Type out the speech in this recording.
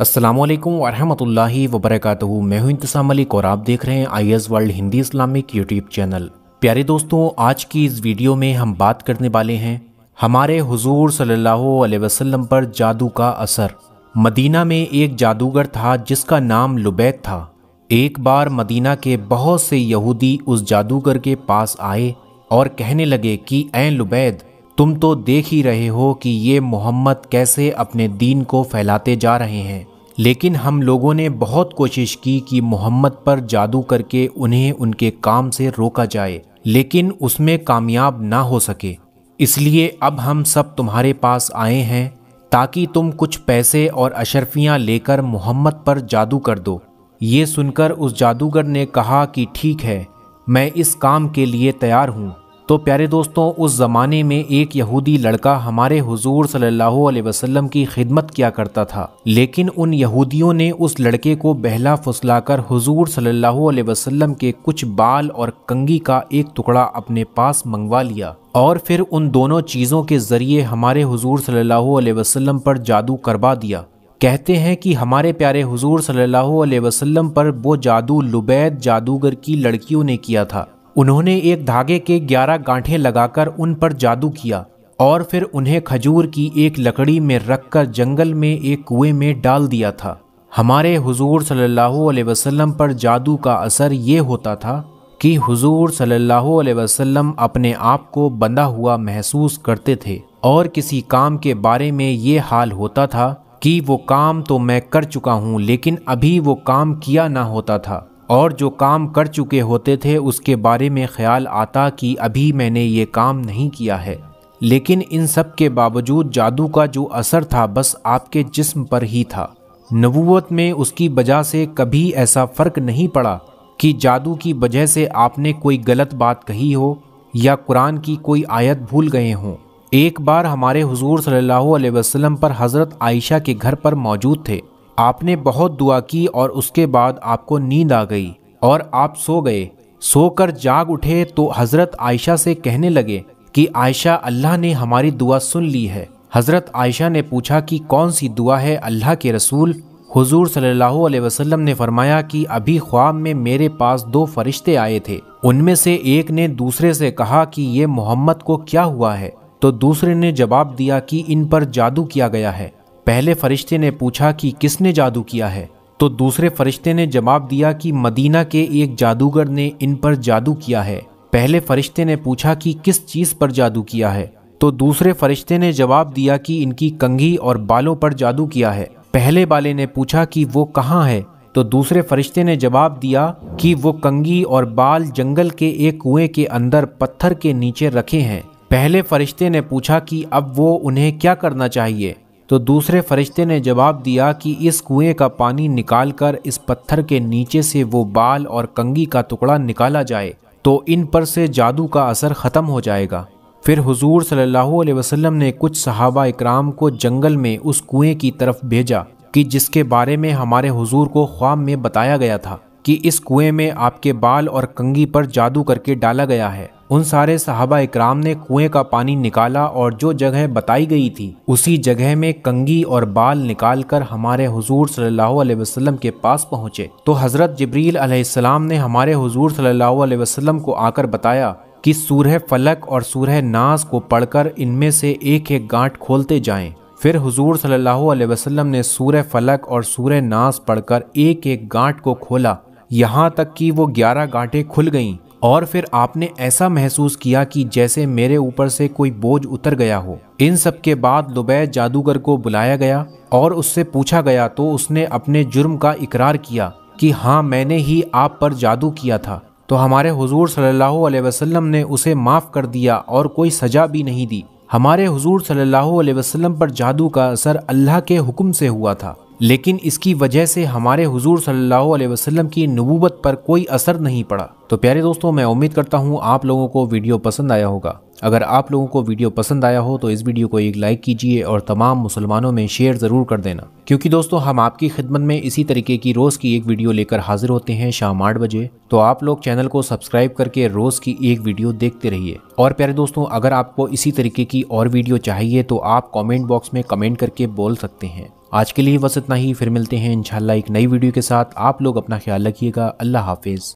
असलम वरहमल वबरक मैं हूं इंतसाम मलिक और आप देख रहे हैं I S world Hindi Islamic YouTube channel प्यारे दोस्तों आज की इस वीडियो में हम बात करने वाले हैं हमारे हुजूर सल्लल्लाहु अलैहि वसल्लम पर जादू का असर मदीना में एक जादूगर था जिसका नाम लुबैत था एक बार मदीना के बहुत से यहूदी उस जादूगर के पास आए और कहने लगे कि ए लुबैद तुम तो देख ही रहे हो कि ये मोहम्मद कैसे अपने दीन को फैलाते जा रहे हैं लेकिन हम लोगों ने बहुत कोशिश की कि मोहम्मद पर जादू करके उन्हें उनके काम से रोका जाए लेकिन उसमें कामयाब ना हो सके इसलिए अब हम सब तुम्हारे पास आए हैं ताकि तुम कुछ पैसे और अशरफियाँ लेकर मोहम्मद पर जादू कर दो ये सुनकर उस जादूगर ने कहा कि ठीक है मैं इस काम के लिए तैयार हूँ तो प्यारे दोस्तों उस ज़माने में एक यहूदी लड़का हमारे हुजूर सल्लल्लाहु अलैहि वसल्लम की खिदमत किया करता था लेकिन उन यहूदियों ने उस लड़के को बहला फुसलाकर हुजूर सल्लल्लाहु अलैहि वसल्लम के कुछ बाल और कंगी का एक टुकड़ा अपने पास मंगवा लिया और फिर उन दोनों चीज़ों के ज़रिए हमारे हुजूर सल्लल्लाहु अलैहि वसल्लम पर जादू करवा दिया कहते हैं कि हमारे प्यारे हुजूर सल्लल्लाहु अलैहि वसल्लम पर वो जादू लुबैद जादूगर की लड़कियों ने किया था उन्होंने एक धागे के ग्यारह गांठें लगाकर उन पर जादू किया और फिर उन्हें खजूर की एक लकड़ी में रखकर जंगल में एक कुएं में डाल दिया था हमारे हुजूर सल्लल्लाहु अलैहि वसल्लम पर जादू का असर ये होता था कि हुजूर सल्लल्लाहु अलैहि वसल्लम अपने आप को बंधा हुआ महसूस करते थे और किसी काम के बारे में ये हाल होता था कि वो काम तो मैं कर चुका हूँ लेकिन अभी वो काम किया ना होता था और जो काम कर चुके होते थे उसके बारे में ख्याल आता कि अभी मैंने ये काम नहीं किया है लेकिन इन सब के बावजूद जादू का जो असर था बस आपके जिस्म पर ही था नबूवत में उसकी वजह से कभी ऐसा फ़र्क नहीं पड़ा कि जादू की वजह से आपने कोई गलत बात कही हो या कुरान की कोई आयत भूल गए हों एक बार हमारे हुजूर सल्लल्लाहु अलैहि वसल्लम पर हज़रत आयशा के घर पर मौजूद थे आपने बहुत दुआ की और उसके बाद आपको नींद आ गई और आप सो गए सोकर जाग उठे तो हज़रत आयशा से कहने लगे कि आयशा अल्लाह ने हमारी दुआ सुन ली है हज़रत आयशा ने पूछा कि कौन सी दुआ है अल्लाह के रसूल हुजूर सल्लल्लाहु अलैहि वसल्लम ने फरमाया कि अभी ख्वाब में मेरे पास दो फरिश्ते आए थे उनमें से एक ने दूसरे से कहा कि ये मोहम्मद को क्या हुआ है तो दूसरे ने जवाब दिया कि इन पर जादू किया गया है पहले फरिश्ते ने पूछा कि किसने जादू किया है तो दूसरे फरिश्ते ने जवाब दिया कि मदीना के एक जादूगर ने इन पर जादू किया है पहले फरिश्ते ने पूछा कि किस चीज़ पर जादू किया है तो दूसरे फरिश्ते ने जवाब दिया कि इनकी कंघी और बालों पर जादू किया है पहले वाले ने पूछा कि वो कहाँ है तो दूसरे फरिश्ते ने जवाब दिया कि वो कंघी और बाल जंगल के एक कुएं के अंदर पत्थर के नीचे रखे हैं पहले फरिश्ते ने पूछा कि अब वो उन्हें क्या करना चाहिए तो दूसरे फरिश्ते ने जवाब दिया कि इस कुएं का पानी निकालकर इस पत्थर के नीचे से वो बाल और कंगी का टुकड़ा निकाला जाए तो इन पर से जादू का असर ख़त्म हो जाएगा फिर हुजूर सल्लल्लाहु अलैहि वसल्लम ने कुछ सहाबा इकराम को जंगल में उस कुएं की तरफ भेजा कि जिसके बारे में हमारे हुजूर को ख्वाब में बताया गया था कि इस कुएं में आपके बाल और कंगी पर जादू करके डाला गया है उन सारे साहबा इकराम ने कुएं का पानी निकाला और जो जगह बताई गई थी उसी जगह में कंगी और बाल निकाल कर हमारे हजूर सल्लल्लाहु वसल्लम के पास पहुँचे तो हज़रत जबरील अलैहिस्सलाम ने हमारे हजूर सल्लल्लाहु वसल्लम को आकर बताया कि सूरह फलक और सूरह नाज को पढ़कर इनमें से एक एक गांठ खोलते जाएं। फिर हुजूर सल्लल्लाहु अलैहि वसल्लम ने सूरह फलक और सूरह नाज पढ़कर एक एक गांठ को खोला यहाँ तक कि वो ग्यारह गांठें खुल गईं और फिर आपने ऐसा महसूस किया कि जैसे मेरे ऊपर से कोई बोझ उतर गया हो इन सब के बाद दुबै जादूगर को बुलाया गया और उससे पूछा गया तो उसने अपने जुर्म का इकरार किया कि हाँ मैंने ही आप पर जादू किया था तो हमारे हुजूर सल्लल्लाहु अलैहि वसल्लम ने उसे माफ़ कर दिया और कोई सज़ा भी नहीं दी हमारे हुजूर सल्लल्लाहु अलैहि वसल्लम पर जादू का असर अल्लाह के हुक्म से हुआ था लेकिन इसकी वजह से हमारे हुजूर सल्लल्लाहु अलैहि वसल्लम की नबूवत पर कोई असर नहीं पड़ा तो प्यारे दोस्तों मैं उम्मीद करता हूँ आप लोगों को वीडियो पसंद आया होगा अगर आप लोगों को वीडियो पसंद आया हो तो इस वीडियो को एक लाइक कीजिए और तमाम मुसलमानों में शेयर ज़रूर कर देना क्योंकि दोस्तों हम आपकी खिदमत में इसी तरीके की रोज़ की एक वीडियो लेकर हाजिर होते हैं शाम आठ बजे तो आप लोग चैनल को सब्सक्राइब करके रोज़ की एक वीडियो देखते रहिए और प्यारे दोस्तों अगर आपको इसी तरीके की और वीडियो चाहिए तो आप कॉमेंट बॉक्स में कमेंट करके बोल सकते हैं आज के लिए बस इतना ही फिर मिलते हैं इनशाला एक नई वीडियो के साथ आप लोग अपना ख्याल रखिएगा अल्लाह हाफिज़